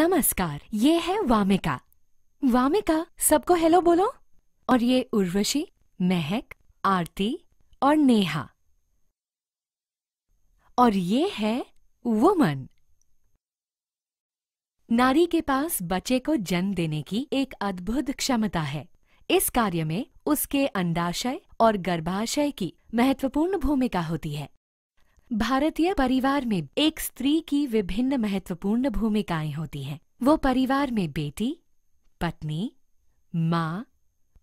नमस्कार ये है वामिका वामिका सबको हेलो बोलो और ये उर्वशी महक आरती और नेहा और ये है वुमन नारी के पास बच्चे को जन्म देने की एक अद्भुत क्षमता है इस कार्य में उसके अंडाशय और गर्भाशय की महत्वपूर्ण भूमिका होती है भारतीय परिवार में एक स्त्री की विभिन्न महत्वपूर्ण भूमिकाएं होती हैं वो परिवार में बेटी पत्नी माँ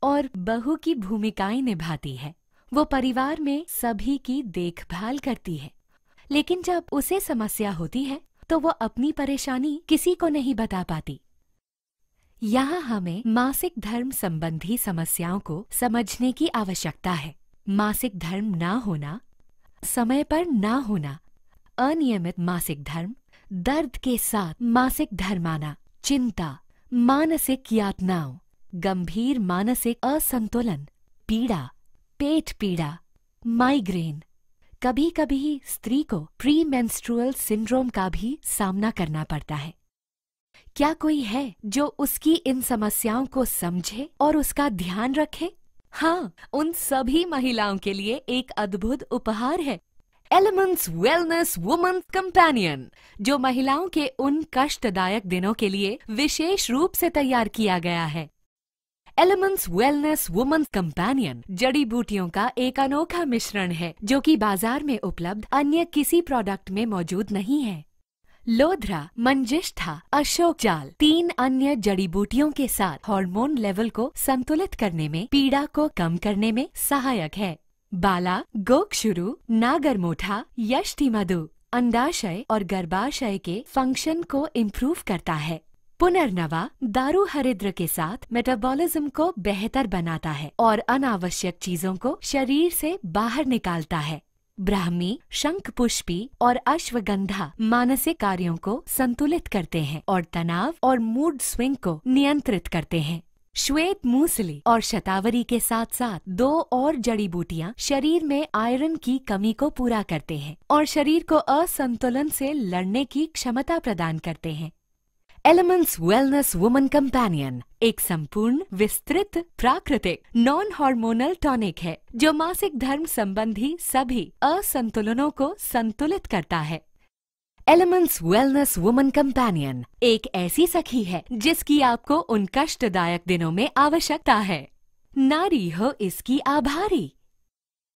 और बहू की भूमिकाएं निभाती है वो परिवार में सभी की देखभाल करती है लेकिन जब उसे समस्या होती है तो वो अपनी परेशानी किसी को नहीं बता पाती यहाँ हमें मासिक धर्म संबंधी समस्याओं को समझने की आवश्यकता है मासिक धर्म ना होना समय पर ना होना अनियमित मासिक धर्म दर्द के साथ मासिक धर्म आना चिंता मानसिक यातनाओं गंभीर मानसिक असंतुलन पीड़ा पेट पीड़ा माइग्रेन कभी कभी स्त्री को प्री मेंस्ट्रुअल सिंड्रोम का भी सामना करना पड़ता है क्या कोई है जो उसकी इन समस्याओं को समझे और उसका ध्यान रखे हाँ उन सभी महिलाओं के लिए एक अद्भुत उपहार है एलिमेंट्स वेलनेस वुमन कंपेनियन जो महिलाओं के उन कष्टदायक दिनों के लिए विशेष रूप से तैयार किया गया है एलिमेंट्स वेलनेस वुमन कंपेनियन जड़ी बूटियों का एक अनोखा मिश्रण है जो कि बाजार में उपलब्ध अन्य किसी प्रोडक्ट में मौजूद नहीं है लोधरा मंजिष्ठा अशोक जाल तीन अन्य जड़ी बूटियों के साथ हार्मोन लेवल को संतुलित करने में पीड़ा को कम करने में सहायक है बाला गोक्षुरु नागरमोठा यष्टिमधु अंडाशय और गर्भाशय के फंक्शन को इम्प्रूव करता है पुनर्नवा दारू हरिद्र के साथ मेटाबॉलिज्म को बेहतर बनाता है और अनावश्यक चीजों को शरीर से बाहर निकालता है ब्राह्मी शंख पुष्पी और अश्वगंधा मानसिक कार्यों को संतुलित करते हैं और तनाव और मूड स्विंग को नियंत्रित करते हैं श्वेत मूसली और शतावरी के साथ साथ दो और जड़ी बूटियां शरीर में आयरन की कमी को पूरा करते हैं और शरीर को असंतुलन से लड़ने की क्षमता प्रदान करते हैं एलिमेंट्स वेलनेस वुमन कंपेनियन एक संपूर्ण विस्तृत प्राकृतिक नॉन हार्मोनल टॉनिक है जो मासिक धर्म संबंधी सभी असंतुलनों को संतुलित करता है एलिमेंट्स वेलनेस वुमन कंपेनियन एक ऐसी सखी है जिसकी आपको उन कष्टदायक दिनों में आवश्यकता है नारी हो इसकी आभारी